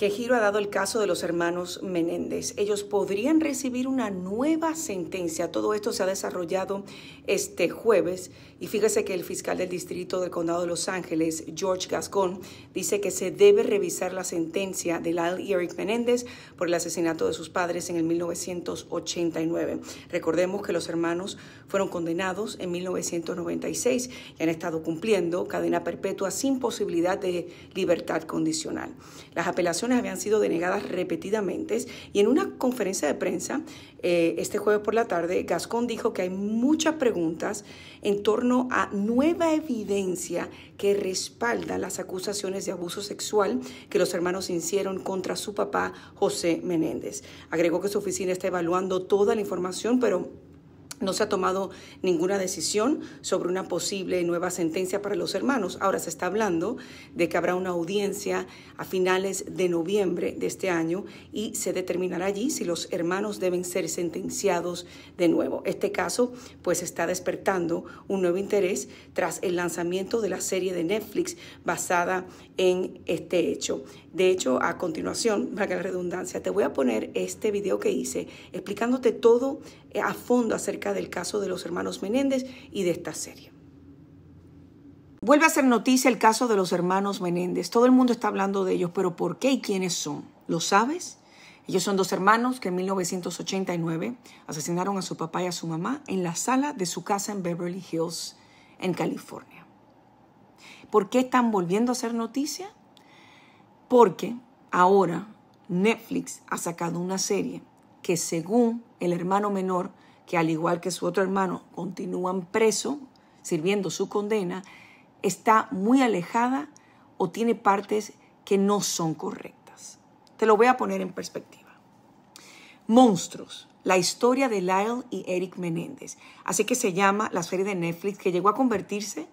que giro ha dado el caso de los hermanos Menéndez. Ellos podrían recibir una nueva sentencia. Todo esto se ha desarrollado este jueves y fíjese que el fiscal del distrito del condado de Los Ángeles, George Gascón, dice que se debe revisar la sentencia de Lyle y Eric Menéndez por el asesinato de sus padres en el 1989. Recordemos que los hermanos fueron condenados en 1996 y han estado cumpliendo cadena perpetua sin posibilidad de libertad condicional. Las apelaciones habían sido denegadas repetidamente y en una conferencia de prensa eh, este jueves por la tarde, Gascón dijo que hay muchas preguntas en torno a nueva evidencia que respalda las acusaciones de abuso sexual que los hermanos hicieron contra su papá José Menéndez. Agregó que su oficina está evaluando toda la información, pero no se ha tomado ninguna decisión sobre una posible nueva sentencia para los hermanos. Ahora se está hablando de que habrá una audiencia a finales de noviembre de este año y se determinará allí si los hermanos deben ser sentenciados de nuevo. Este caso pues está despertando un nuevo interés tras el lanzamiento de la serie de Netflix basada en este hecho. De hecho, a continuación, valga la redundancia, te voy a poner este video que hice explicándote todo eh, a fondo acerca del caso de los hermanos Menéndez y de esta serie. Vuelve a ser noticia el caso de los hermanos Menéndez. Todo el mundo está hablando de ellos, pero ¿por qué y quiénes son? ¿Lo sabes? Ellos son dos hermanos que en 1989 asesinaron a su papá y a su mamá en la sala de su casa en Beverly Hills, en California. ¿Por qué están volviendo a ser noticia? Porque ahora Netflix ha sacado una serie que según el hermano menor que al igual que su otro hermano continúan preso, sirviendo su condena, está muy alejada o tiene partes que no son correctas. Te lo voy a poner en perspectiva. Monstruos, la historia de Lyle y Eric Menéndez. Así que se llama la serie de Netflix que llegó a convertirse,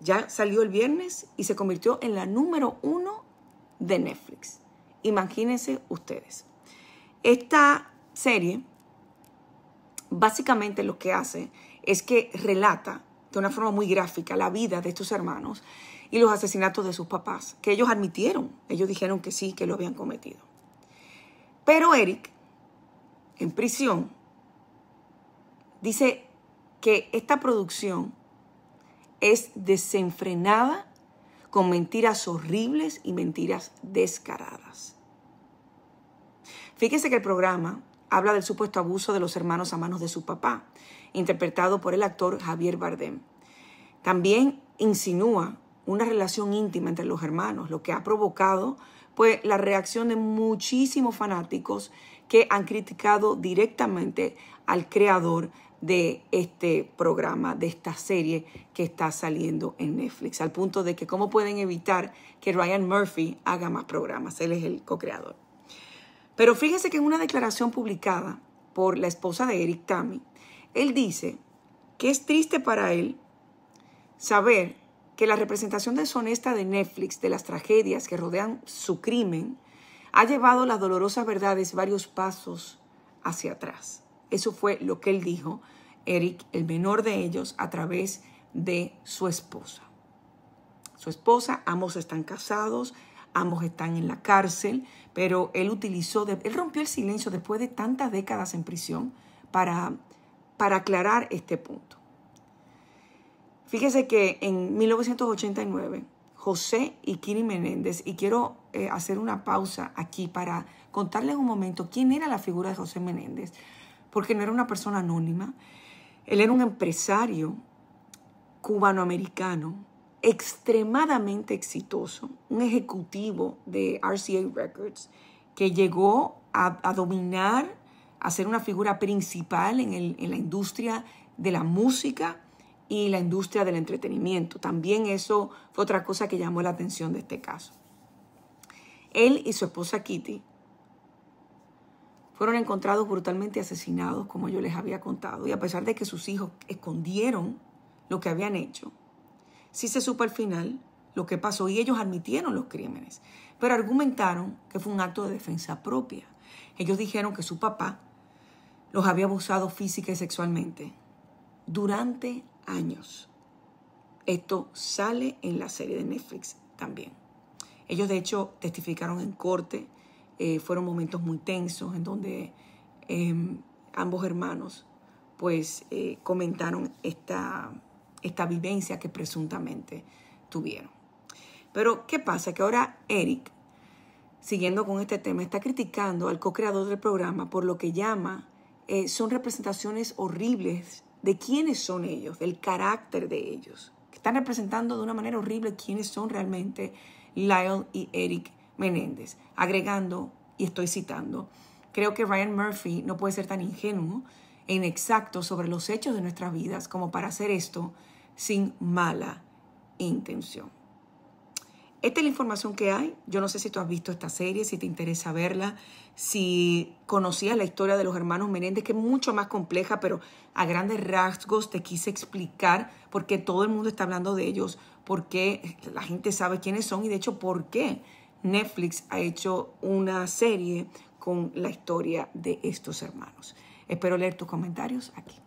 ya salió el viernes y se convirtió en la número uno de Netflix. Imagínense ustedes. Esta serie básicamente lo que hace es que relata de una forma muy gráfica la vida de estos hermanos y los asesinatos de sus papás, que ellos admitieron, ellos dijeron que sí, que lo habían cometido. Pero Eric, en prisión, dice que esta producción es desenfrenada con mentiras horribles y mentiras descaradas. Fíjense que el programa habla del supuesto abuso de los hermanos a manos de su papá, interpretado por el actor Javier Bardem. También insinúa una relación íntima entre los hermanos, lo que ha provocado pues, la reacción de muchísimos fanáticos que han criticado directamente al creador de este programa, de esta serie que está saliendo en Netflix, al punto de que cómo pueden evitar que Ryan Murphy haga más programas, él es el co-creador. Pero fíjese que en una declaración publicada por la esposa de Eric Tami, él dice que es triste para él saber que la representación deshonesta de Netflix de las tragedias que rodean su crimen ha llevado las dolorosas verdades varios pasos hacia atrás. Eso fue lo que él dijo, Eric, el menor de ellos, a través de su esposa. Su esposa, ambos están casados, ambos están en la cárcel, pero él utilizó, él rompió el silencio después de tantas décadas en prisión para, para aclarar este punto. Fíjese que en 1989, José y Kiri Menéndez, y quiero eh, hacer una pausa aquí para contarles un momento quién era la figura de José Menéndez, porque no era una persona anónima, él era un empresario cubano americano extremadamente exitoso, un ejecutivo de RCA Records que llegó a, dominar, a ser una figura principal en, en la industria de la música y la industria del entretenimiento. También eso fue otra cosa que llamó la atención de este caso. Él y su esposa Kitty fueron encontrados brutalmente asesinados, como yo les había contado, y a pesar de que sus hijos escondieron lo que habían hecho, Sí se supo al final lo que pasó y ellos admitieron los crímenes, pero argumentaron que fue un acto de defensa propia. Ellos dijeron que su papá los había abusado física y sexualmente durante años. Esto sale en la serie de Netflix también. Ellos de hecho testificaron en corte, eh, fueron momentos muy tensos en donde em, ambos hermanos pues eh, comentaron esta, esta vivencia que presuntamente tuvieron. Pero, ¿qué pasa? Que ahora Eric, siguiendo con este tema, está criticando al co-creador del programa por lo que llama eh, son representaciones horribles de quiénes son ellos, del carácter de ellos, están representando de una manera horrible quiénes son realmente Lyle y Eric Menéndez, agregando, y estoy citando, creo que Ryan Murphy no puede ser tan ingenuo en exacto sobre los hechos de nuestras vidas como para hacer esto sin mala intención. Esta es la información que hay. Yo no sé si tú has visto esta serie, si te interesa verla, si conocías la historia de los hermanos Menéndez, que es mucho más compleja, pero a grandes rasgos te quise explicar por qué todo el mundo está hablando de ellos, por qué la gente sabe quiénes son y de hecho por qué Netflix ha hecho una serie con la historia de estos hermanos. Espero leer tus comentarios aquí.